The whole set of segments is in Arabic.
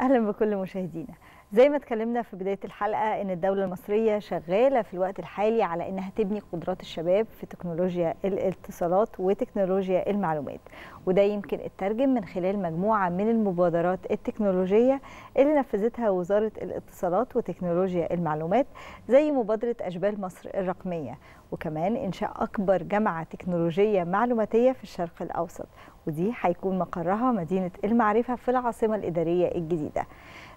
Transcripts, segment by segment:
أهلا بكل مشاهدينا زي ما اتكلمنا في بدايه الحلقه ان الدوله المصريه شغاله في الوقت الحالي على انها تبني قدرات الشباب في تكنولوجيا الاتصالات وتكنولوجيا المعلومات وده يمكن الترجم من خلال مجموعه من المبادرات التكنولوجيه اللي نفذتها وزاره الاتصالات وتكنولوجيا المعلومات زي مبادره اشبال مصر الرقميه وكمان انشاء اكبر جامعه تكنولوجيه معلوماتيه في الشرق الاوسط ودي هيكون مقرها مدينه المعرفه في العاصمه الاداريه الجديده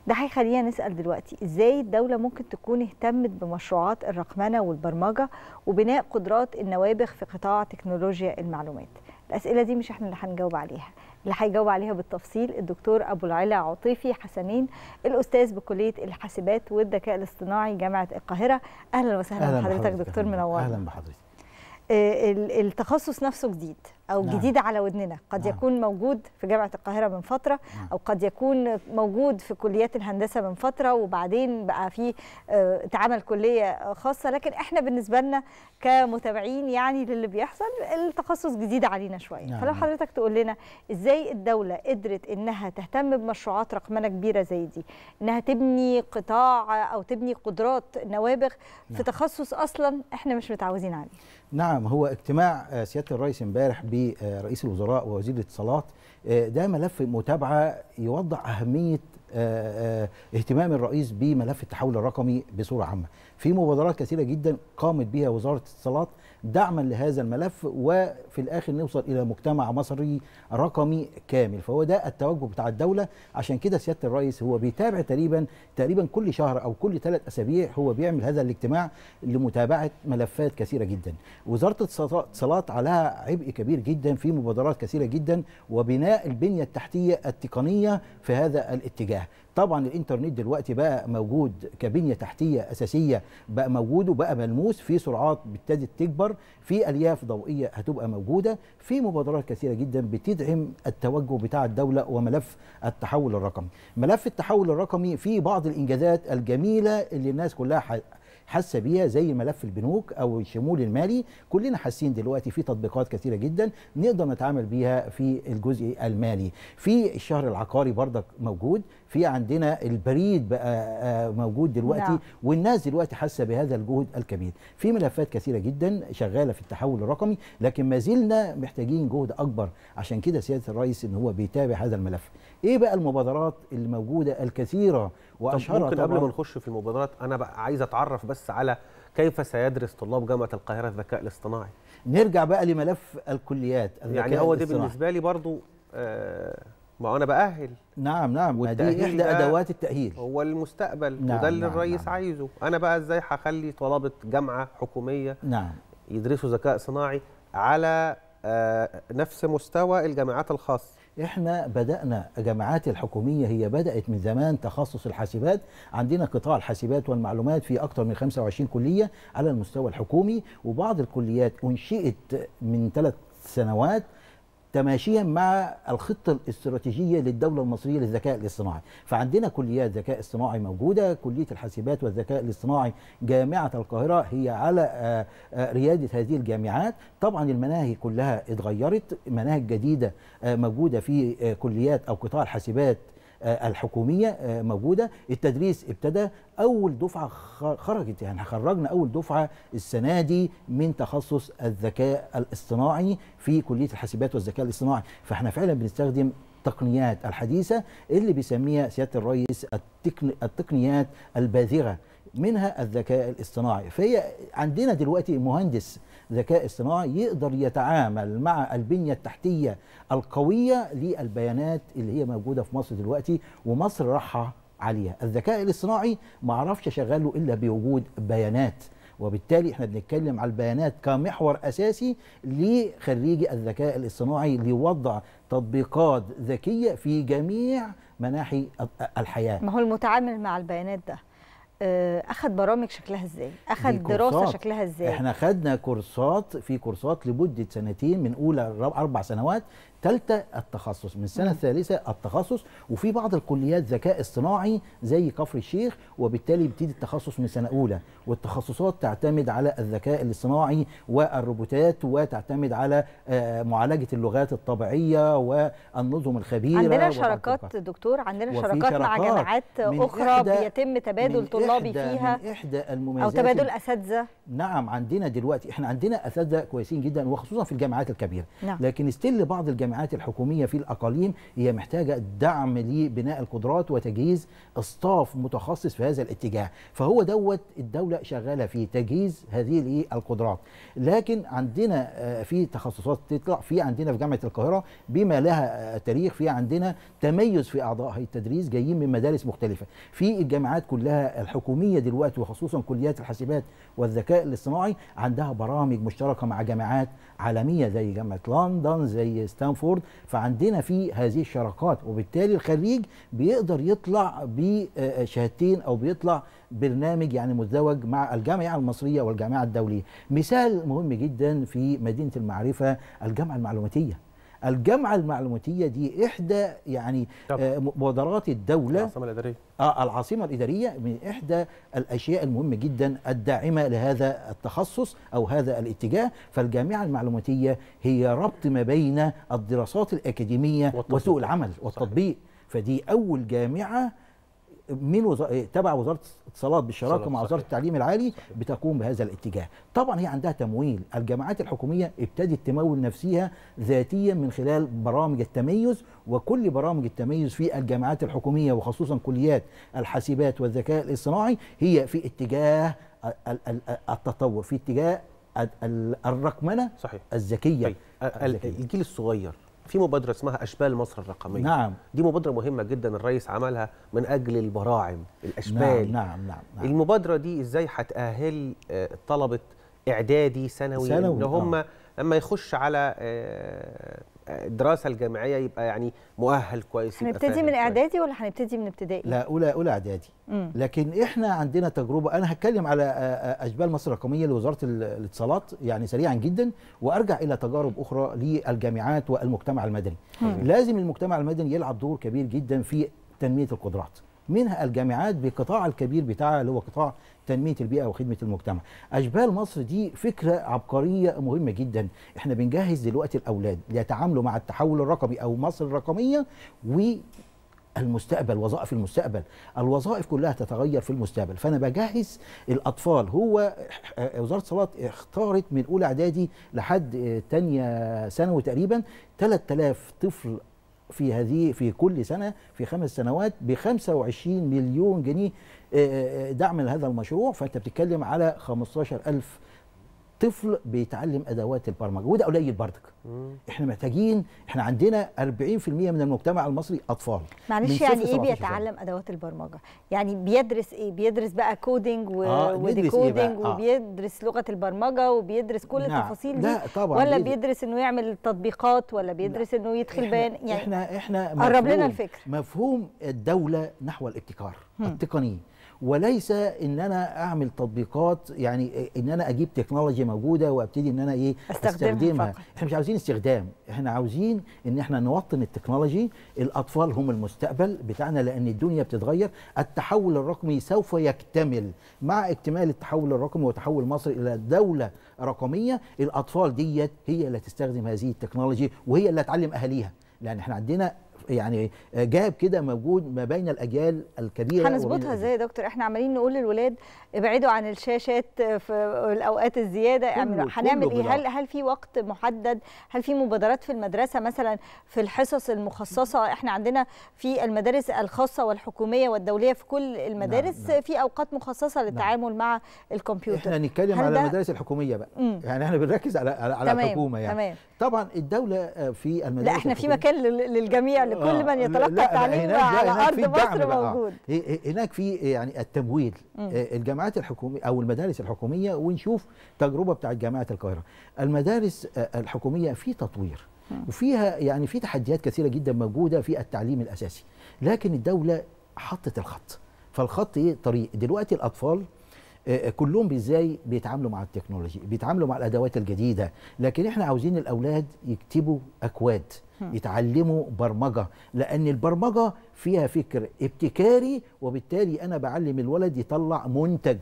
ده هيخلينا نسال دلوقتي ازاي الدوله ممكن تكون اهتمت بمشروعات الرقمنه والبرمجه وبناء قدرات النوابغ في قطاع تكنولوجيا المعلومات الاسئله دي مش احنا اللي هنجاوب عليها اللي هيجاوب عليها بالتفصيل الدكتور ابو العلا عطيفي حسنين الاستاذ بكليه الحاسبات والذكاء الاصطناعي جامعه القاهره اهلا وسهلا أهلا بحضرتك دكتور منور اهلا بحضرتك آه، التخصص نفسه جديد او نعم. جديده على ودننا قد نعم. يكون موجود في جامعه القاهره من فتره نعم. او قد يكون موجود في كليات الهندسه من فتره وبعدين بقى في اتعمل آه، كليه خاصه لكن احنا بالنسبه لنا كمتابعين يعني للي بيحصل التخصص جديد علينا شويه نعم. فلو حضرتك تقول لنا ازاي الدوله قدرت انها تهتم بمشروعات رقمنه كبيره زي دي انها تبني قطاع او تبني قدرات نوابغ نعم. في تخصص اصلا احنا مش متعودين عليه نعم هو اجتماع آه، سياده الرئيس امبارح برئيس آه، الوزراء ووزير الاتصالات آه، ده ملف متابعه يوضح اهميه اهتمام الرئيس بملف التحول الرقمي بصوره عامه في مبادرات كثيره جدا قامت بها وزاره الاتصالات دعما لهذا الملف وفي الاخر نوصل الى مجتمع مصري رقمي كامل فهو ده التوجه بتاع الدوله عشان كده سياده الرئيس هو بيتابع تقريبا تقريبا كل شهر او كل ثلاث اسابيع هو بيعمل هذا الاجتماع لمتابعه ملفات كثيره جدا وزاره الاتصالات عليها عبء كبير جدا في مبادرات كثيره جدا وبناء البنيه التحتيه التقنيه في هذا الاتجاه طبعا الانترنت دلوقتي بقى موجود كبنيه تحتيه اساسيه بقى موجود وبقى ملموس في سرعات ابتدت تكبر في الياف ضوئيه هتبقى موجوده في مبادرات كثيره جدا بتدعم التوجه بتاع الدوله وملف التحول الرقمي ملف التحول الرقمي فيه بعض الانجازات الجميله اللي الناس كلها حاسه بيها زي ملف البنوك او الشمول المالي كلنا حاسين دلوقتي في تطبيقات كثيره جدا نقدر نتعامل بيها في الجزء المالي في الشهر العقاري برضك موجود في عندنا البريد بقى آه، آه، موجود دلوقتي نعم. والناس دلوقتي حاسه بهذا الجهد الكبير في ملفات كثيره جدا شغاله في التحول الرقمي لكن ما زلنا محتاجين جهد اكبر عشان كده سياده الرئيس ان هو بيتابع هذا الملف ايه بقى المبادرات اللي موجوده الكثيره واشهرها ممكن قبل ما نخش في المبادرات انا بقى عايز اتعرف بس على كيف سيدرس طلاب جامعه القاهره الذكاء الاصطناعي نرجع بقى لملف الكليات يعني هو ده بالنسبه لي برضو آه ما انا باهل نعم نعم ودي احدى ادوات التاهيل هو المستقبل نعم وده اللي نعم الرئيس نعم. عايزه انا بقى ازاي هخلي طلبه جامعه حكوميه نعم يدرسوا ذكاء صناعي على آه نفس مستوى الجامعات الخاصه احنا بدانا الجامعات الحكوميه هي بدات من زمان تخصص الحاسبات عندنا قطاع الحاسبات والمعلومات في اكثر من 25 كليه على المستوى الحكومي وبعض الكليات انشئت من ثلاث سنوات تماشيا مع الخطه الاستراتيجيه للدوله المصريه للذكاء الاصطناعي، فعندنا كليات ذكاء اصطناعي موجوده، كليه الحاسبات والذكاء الاصطناعي جامعه القاهره هي على آه، آه، رياده هذه الجامعات، طبعا المناهج كلها اتغيرت، مناهج جديده آه، موجوده في كليات او قطاع الحاسبات آه، الحكوميه آه، موجوده التدريس ابتدى اول دفعه خرجت يعني خرجنا اول دفعه السنه دي من تخصص الذكاء الاصطناعي في كليه الحاسبات والذكاء الاصطناعي فاحنا فعلا بنستخدم التقنيات الحديثه اللي بيسميها سياده الرئيس التقنيات الباذره منها الذكاء الاصطناعي فهي عندنا دلوقتي مهندس ذكاء اصطناعي يقدر يتعامل مع البنية التحتية القوية للبيانات اللي هي موجودة في مصر دلوقتي ومصر راحة عليها الذكاء الاصطناعي ما عرفش اشغله الا بوجود بيانات وبالتالي احنا بنتكلم على البيانات كمحور اساسي لخريجي الذكاء الاصطناعي لوضع تطبيقات ذكيه في جميع مناحي الحياه ما هو المتعامل مع البيانات ده آه، اخذ برامج شكلها ازاي اخذ دراسه شكلها ازاي احنا خدنا كورسات في كورسات لمده سنتين من اولى اربع سنوات ثالثه التخصص من السنه الثالثه التخصص وفي بعض الكليات ذكاء اصطناعي زي كفر الشيخ وبالتالي يبتدي التخصص من سنه اولى والتخصصات تعتمد على الذكاء الاصطناعي والروبوتات وتعتمد على آه، معالجه اللغات الطبيعيه والنظم الخبيره عندنا شراكات دكتور عندنا شراكات مع جامعات اخرى بيتم تبادل طلابي فيها من احدى المميزات او تبادل اساتذه نعم عندنا دلوقتي احنا عندنا اساتذه كويسين جدا وخصوصا في الجامعات الكبيره نعم. لكن ستيل بعض الجامعات الجامعات الحكوميه في الاقاليم هي محتاجه دعم لبناء القدرات وتجهيز اصطاف متخصص في هذا الاتجاه فهو دوت الدوله شغاله فيه تجهيز هذه القدرات لكن عندنا آه، في تخصصات تطلع في عندنا في جامعه القاهره بما لها آه، تاريخ في عندنا تميز في اعضاء هيئه التدريس جايين من مدارس مختلفه في الجامعات كلها الحكوميه دلوقتي وخصوصا كليات الحاسبات والذكاء الاصطناعي عندها برامج مشتركه مع جامعات عالميه زي جامعه لندن زي ستانفورد فورد فعندنا في هذه الشراكات وبالتالي الخريج بيقدر يطلع بشهادتين او بيطلع برنامج يعني مزدوج مع الجامعه المصريه والجامعه الدوليه مثال مهم جدا في مدينه المعرفه الجامعه المعلوماتيه الجامعه المعلوماتيه دي احدى يعني آه، مبادرات الدوله العاصمه الاداريه آه العاصمه الاداريه من احدى الاشياء المهمه جدا الداعمه لهذا التخصص او هذا الاتجاه فالجامعه المعلوماتيه هي ربط ما بين الدراسات الاكاديميه والتطبيق. وسوق العمل والتطبيق صحيح. فدي اول جامعه من وزارة تبع وزاره الاتصالات بالشراكه مع وزاره التعليم العالي صحيح. بتقوم بهذا الاتجاه طبعا هي عندها تمويل الجامعات الحكوميه ابتدت تمول نفسها ذاتيا من خلال برامج التميز وكل برامج التميز في الجامعات الحكوميه وخصوصا كليات الحاسبات والذكاء الاصطناعي هي في اتجاه التطور في اتجاه الرقمنه صحيح. الذكيه طيب، الجيل الصغير في مبادره اسمها اشبال مصر الرقميه نعم دي مبادره مهمه جدا الرئيس عملها من اجل البراعم الاشبال نعم نعم نعم, نعم. المبادره دي ازاي هتاهل آه، طلبه اعدادي ثانوي ان هم آه. لما يخش على آه، الدراسه الجامعيه يبقى يعني مؤهل كويس هنبتدي من اعدادي ولا هنبتدي من ابتدائي لا اولى اولى اعدادي لكن احنا عندنا تجربه انا هتكلم على آه، آه، اشبال مصر الرقميه لوزاره الاتصالات يعني سريعا جدا وارجع الى تجارب اخرى للجامعات والمجتمع المدني مم. لازم المجتمع المدني يلعب دور كبير جدا في تنميه القدرات منها الجامعات بقطاع الكبير بتاعها اللي هو قطاع تنميه البيئه وخدمه المجتمع اشبال مصر دي فكره عبقريه مهمه جدا احنا بنجهز دلوقتي الاولاد ليتعاملوا مع التحول الرقمي او مصر الرقميه و المستقبل وظائف المستقبل الوظائف كلها تتغير في المستقبل فانا بجهز الاطفال هو وزاره الصلاه اختارت من اولى اعدادي لحد ثانيه ثانوي تقريبا 3000 طفل في هذه في كل سنه في خمس سنوات ب 25 مليون جنيه آه، آه، آه، دعم لهذا المشروع فانت بتتكلم على 15000 طفل بيتعلم ادوات البرمجه وده قليل برضك احنا محتاجين احنا عندنا 40% من المجتمع المصري اطفال معلش يعني ايه بيتعلم شهر. ادوات البرمجه يعني بيدرس ايه بيدرس بقى كودينج و... آه وديكودينج إيه بقى؟ آه. وبيدرس لغه البرمجه وبيدرس كل نعم. التفاصيل لا دي طبعا ولا بيدرس, بيدرس انه يعمل تطبيقات ولا بيدرس انه يدخل بيان يعني احنا احنا قرب لنا الفكر مفهوم الدوله نحو الابتكار التقني وليس ان انا اعمل تطبيقات يعني ان انا اجيب تكنولوجيا موجوده وابتدي ان انا ايه استخدمها, استخدمها. احنا مش عاوزين استخدام احنا عاوزين ان احنا نوطن التكنولوجي الاطفال هم المستقبل بتاعنا لان الدنيا بتتغير التحول الرقمي سوف يكتمل مع اكتمال التحول الرقمي وتحول مصر الى دوله رقميه الاطفال ديت هي اللي هتستخدم هذه التكنولوجي وهي اللي هتعلم اهاليها لان احنا عندنا يعني آه، جاب كده موجود ما بين الاجيال الكبيره هنظبطها ازاي يا دكتور احنا عمالين نقول للولاد ابعدوا عن الشاشات في الاوقات الزياده هنعمل ايه هل هل في وقت محدد هل في مبادرات في المدرسه مثلا في الحصص المخصصه احنا عندنا في المدارس الخاصه والحكوميه والدوليه في كل نعم، المدارس نعم. نعم. في اوقات مخصصه نعم. للتعامل نعم. مع الكمبيوتر احنا هنتكلم على المدارس الحكوميه بقى مم. يعني احنا بنركز على على تمام. الحكومه يعني تمام. طبعا الدوله آه، في المدارس لا احنا في مكان للجميع كل آه. من يتلقى التعليم على ارض مصر موجود هناك في يعني التمويل آه، الجامعات الحكوميه او المدارس الحكوميه ونشوف تجربه بتاعت جامعه القاهره المدارس آه، الحكوميه في تطوير وفيها يعني في تحديات كثيره جدا موجوده في التعليم الاساسي لكن الدوله حطت الخط فالخط ايه طريق دلوقتي الاطفال آه، آه، كلهم ازاي بيتعاملوا مع التكنولوجي بيتعاملوا مع الادوات الجديده لكن احنا عاوزين الاولاد يكتبوا اكواد يتعلموا برمجه لان البرمجه فيها فكر ابتكاري وبالتالي انا بعلم الولد يطلع منتج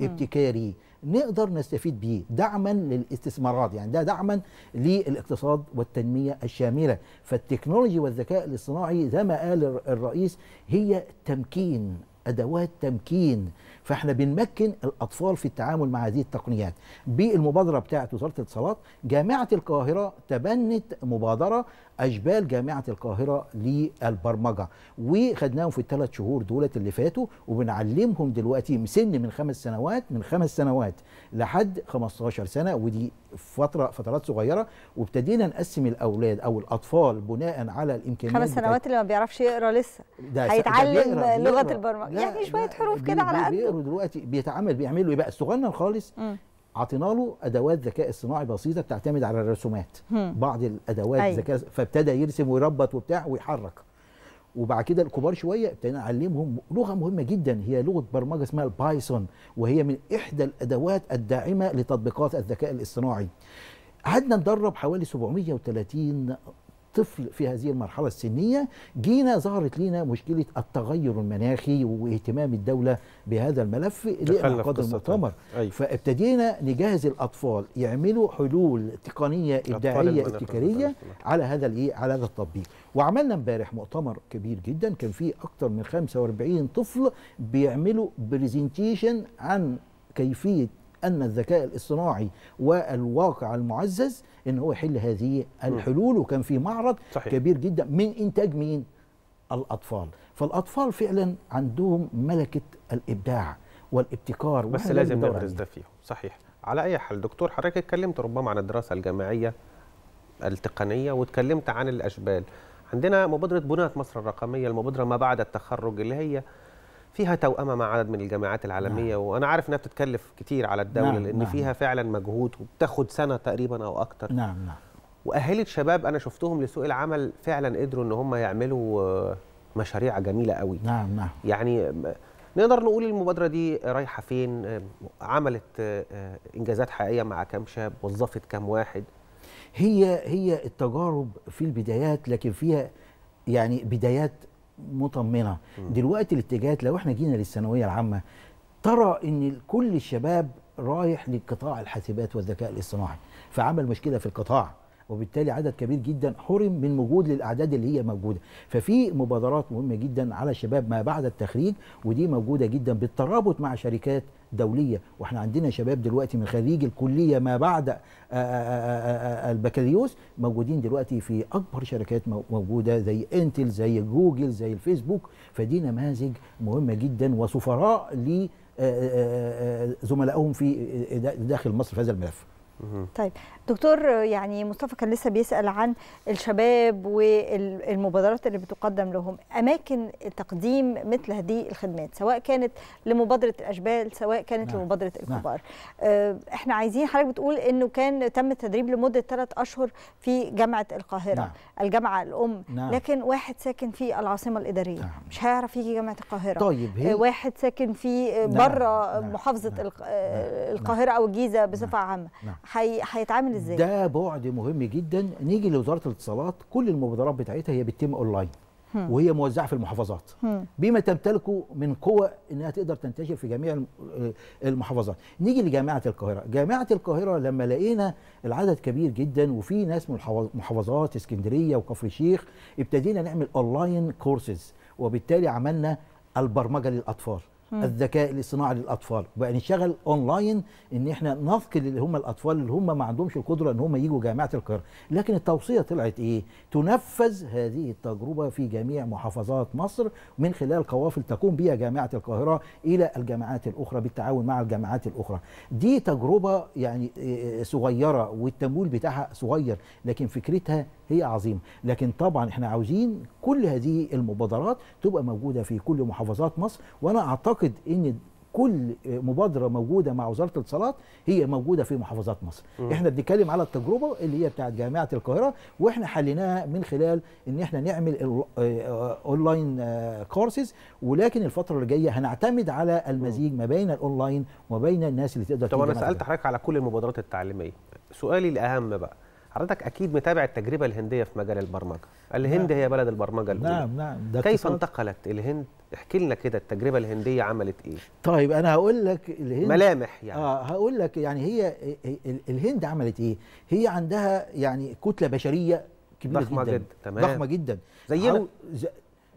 ابتكاري نقدر نستفيد بيه دعما للاستثمارات يعني ده دعما للاقتصاد والتنمية الشاملة فالتكنولوجي والذكاء الاصطناعي زي ما قال الرئيس هي تمكين ادوات تمكين فاحنا بنمكن الاطفال في التعامل مع هذه التقنيات بالمبادره بتاعه وزاره الاتصالات جامعه القاهره تبنت مبادره اشبال جامعه القاهره للبرمجه وخدناهم في الثلاث شهور دولت اللي فاتوا وبنعلمهم دلوقتي سن من خمس سنوات من خمس سنوات لحد 15 سنه ودي فتره فترات صغيره وابتدينا نقسم الاولاد او الاطفال بناء على الامكانيات خمس سنوات اللي ما بيعرفش يقرا لسه هيتعلم لغه البرمجه يعني شويه حروف كده على قد بيقروا دلوقتي بيتعامل بيعملوا ايه بقى الصغنن خالص اعطينا له ادوات ذكاء اصطناعي بسيطه بتعتمد على الرسومات بعض الادوات الذكاء أيوة. فابتدى يرسم ويربط وبتاع ويحرك وبعد كده الكبار شويه ابتدينا نعلمهم لغه مهمه جدا هي لغه برمجه اسمها البايثون وهي من احدى الادوات الداعمه لتطبيقات الذكاء الاصطناعي قعدنا ندرب حوالي 730 الطفل في هذه المرحلة السنية جينا ظهرت لنا مشكلة التغير المناخي واهتمام الدولة بهذا الملف لإنعقاد المؤتمر أيوة. فابتدينا نجهز الأطفال يعملوا حلول تقنية إبداعية ابتكارية على هذا الإيه على هذا التطبيق وعملنا امبارح مؤتمر كبير جدا كان فيه أكثر من 45 طفل بيعملوا برزنتيشن عن كيفية أن الذكاء الاصطناعي والواقع المعزز أن هو يحل هذه الحلول وكان في معرض صحيح. كبير جدا من إنتاج مين؟ الأطفال فالأطفال فعلا عندهم ملكة الإبداع والابتكار بس لازم ندرس ده فيهم صحيح على أي حال دكتور حضرتك اتكلمت ربما عن الدراسة الجامعية التقنية واتكلمت عن الأشبال عندنا مبادرة بناه مصر الرقمية المبادرة ما بعد التخرج اللي هي فيها توأمة مع عدد من الجامعات العالمية نعم. وأنا عارف إنها بتتكلف كتير على الدولة نعم. لأن نعم. فيها فعلا مجهود وبتاخد سنة تقريبا أو أكتر نعم نعم وأهل الشباب أنا شفتهم لسوق العمل فعلا قدروا إن هم يعملوا آه، مشاريع جميلة قوي نعم نعم يعني آه، نقدر نقول المبادرة دي رايحة فين آه، عملت إنجازات حقيقية مع كام شاب وظفت كام واحد هي هي التجارب في البدايات لكن فيها يعني بدايات مطمنه دلوقتي الاتجاهات لو احنا جينا للثانويه العامه ترى ان كل الشباب رايح لقطاع الحاسبات والذكاء الاصطناعي فعمل مشكله في القطاع وبالتالي عدد كبير جدا حرم من وجود للاعداد اللي هي موجوده ففي مبادرات مهمه جدا على شباب ما بعد التخريج ودي موجوده جدا بالترابط مع شركات دوليه واحنا عندنا شباب دلوقتي من خريج الكليه ما بعد آه، آه، آه، البكالوريوس موجودين دلوقتي في اكبر شركات موجوده زي انتل زي جوجل زي الفيسبوك فدي نماذج مهمه جدا وسفراء لزملائهم في داخل مصر في هذا الملف طيب دكتور يعني مصطفى كان لسه بيسال عن الشباب والمبادرات اللي بتقدم لهم اماكن تقديم مثل هذه الخدمات سواء كانت لمبادره الاشبال سواء كانت نعم. لمبادره نعم. الكبار نعم. احنا عايزين حضرتك بتقول انه كان تم التدريب لمده ثلاث اشهر في جامعه القاهره نعم. الجامعه الام نعم. لكن واحد ساكن في العاصمه الاداريه نعم. مش هيعرف يجي جامعه القاهره طيب هي. آه، واحد ساكن في نعم. بره نعم. محافظه نعم. نعم. آه، القاهره نعم. او الجيزه نعم. بصفه نعم. عامه نعم. هيتعامل ازاي؟ ده بعد مهم جدا نيجي لوزاره الاتصالات كل المبادرات بتاعتها هي بتتم اونلاين وهي موزعه في المحافظات بما تمتلكه من قوه انها تقدر تنتشر في جميع آه، المحافظات نيجي لجامعه القاهره جامعه القاهره لما لقينا العدد كبير جدا وفي ناس من محافظات اسكندريه وكفر الشيخ ابتدينا نعمل اونلاين كورسز وبالتالي عملنا البرمجه للاطفال الذكاء الاصطناعي للاطفال بقى نشتغل اونلاين ان احنا نثقل اللي هم الاطفال اللي هم ما عندهمش القدره ان هم يجوا جامعه القاهره لكن التوصيه طلعت ايه تنفذ هذه التجربه في جميع محافظات مصر من خلال قوافل تقوم بها جامعه القاهره الى الجامعات الاخرى بالتعاون مع الجامعات الاخرى دي تجربه يعني آه، آه، صغيره والتمويل بتاعها صغير لكن فكرتها هي عظيمه لكن طبعا احنا عاوزين كل هذه المبادرات تبقى موجوده في كل محافظات مصر وانا اعتقد ان كل مبادره موجوده مع وزاره الاتصالات هي موجوده في محافظات مصر م. احنا بنتكلم على التجربه اللي هي بتاعت جامعه القاهره واحنا حليناها من خلال ان احنا نعمل اونلاين آه، كورسز آه، آه، ولكن الفتره اللي جايه هنعتمد على المزيج ما بين الاونلاين وما بين الناس اللي تقدر طب انا سالت حضرتك على كل المبادرات التعليميه سؤالي الاهم بقى حضرتك اكيد متابع التجربه الهنديه في مجال البرمجه الهند نعم. هي بلد البرمجه الاولى نعم نعم ده كيف انتقلت الهند احكي لنا كده التجربه الهنديه عملت ايه طيب انا هقول لك الهند ملامح يعني اه هقول لك يعني هي الهند عملت ايه هي عندها يعني كتله بشريه كبيره ضخمة جدا, جدا. تمام ضخمه جدا زينا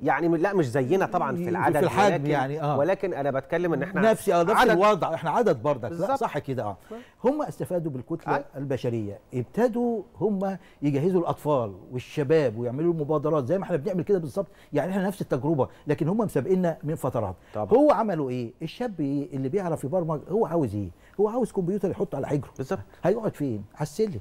يعني لا مش زينا طبعا في العدد في الحجم ولكن يعني آه. ولكن انا بتكلم ان احنا نفسي اه نفس الوضع احنا عدد بردك لا صح كده اه هم استفادوا بالكتله آه. البشريه ابتدوا هم يجهزوا الاطفال والشباب ويعملوا مبادرات زي ما احنا بنعمل كده بالظبط يعني احنا نفس التجربه لكن هم مسابقيننا من فترات طبعا. هو عملوا ايه الشاب ايه اللي بيعرف يبرمج هو عاوز ايه هو عاوز كمبيوتر يحطه على حجره بالظبط هيقعد فين على السلم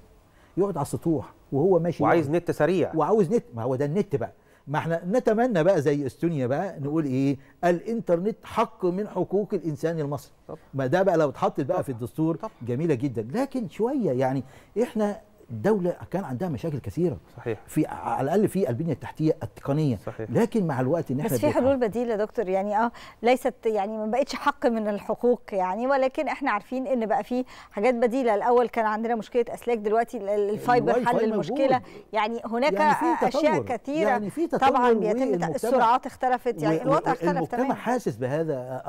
يقعد على السطوح وهو ماشي وعايز نت سريع وعاوز نت ما هو ده النت بقى ما احنا نتمنى بقى زي استونيا بقى نقول ايه الانترنت حق من حقوق الانسان المصري ما ده بقى لو اتحطت بقى في الدستور جميله جدا لكن شويه يعني احنا الدوله كان عندها مشاكل كثيره صحيح في على الاقل في البنيه التحتيه التقنيه صحيح. لكن مع الوقت ان احنا بس في حلول بديله دكتور يعني اه ليست يعني ما بقتش حق من الحقوق يعني ولكن احنا عارفين ان بقى في حاجات بديله الاول كان عندنا مشكله اسلاك دلوقتي الفايبر حل المشكله موجود. يعني هناك يعني اشياء كثيره يعني في تطور طبعا بيتم السرعات اختلفت يعني الوضع اختلف تماما المجتمع حاسس بهذا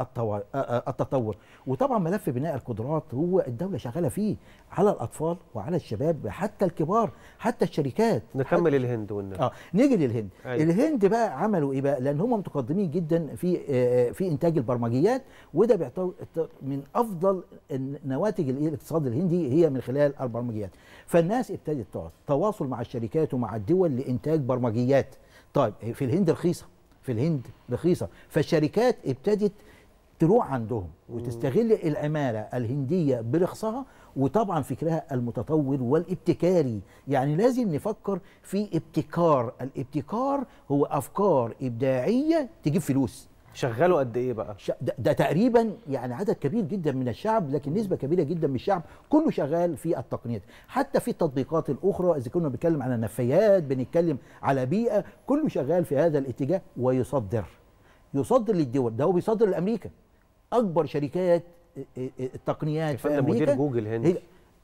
التطور وطبعا ملف بناء القدرات هو الدوله شغاله فيه على الاطفال وعلى الشباب حتى حتى الكبار حتى الشركات نكمل الهند والنبي. اه نيجي للهند أيوة. الهند بقى عملوا ايه بقى لان هم متقدمين جدا في آه, آه، في انتاج البرمجيات وده بيعتبر من افضل نواتج الاقتصاد الهندي هي من خلال البرمجيات فالناس ابتدت تقعد تواصل مع الشركات ومع الدول لانتاج برمجيات طيب في الهند رخيصه في الهند رخيصه فالشركات ابتدت تروح عندهم وتستغل العماله الهنديه برخصها وطبعا فكرها المتطور والابتكاري يعني لازم نفكر في ابتكار الابتكار هو افكار ابداعيه تجيب فلوس شغلوا قد ايه بقى ده, ده تقريبا يعني عدد كبير جدا من الشعب لكن نسبه كبيره جدا من الشعب كله شغال في التقنيات حتى في التطبيقات الاخرى اذا كنا بنتكلم على نفايات بنتكلم على بيئه كله شغال في هذا الاتجاه ويصدر يصدر للدول ده هو بيصدر لامريكا اكبر شركات التقنيات في امريكا مدير جوجل هندي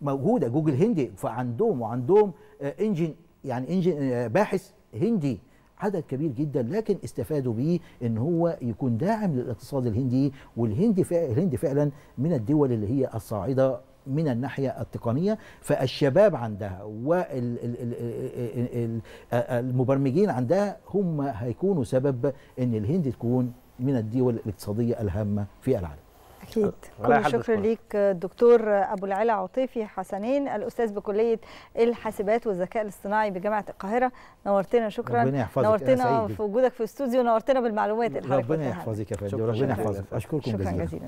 موجوده جوجل هندي فعندهم وعندهم انجن آه، يعني انجن آه، باحث هندي عدد كبير جدا لكن استفادوا بيه ان هو يكون داعم للاقتصاد الهندي والهند الهند فعلا من الدول اللي هي الصاعده من الناحيه التقنيه فالشباب عندها والمبرمجين آه، عندها هم هيكونوا سبب ان الهند تكون من الدول الاقتصاديه الهامه في العالم اكيد أه، كل شكر ليك الدكتور ابو العلا عطيفي حسنين الاستاذ بكليه الحاسبات والذكاء الاصطناعي بجامعه القاهره نورتنا شكرا ربنا يحفظك نورتنا في وجودك في الاستوديو نورتنا بالمعلومات الحقيقيه ربنا يحفظك يا فندم ربنا يحفظك اشكركم شكرا جزيلا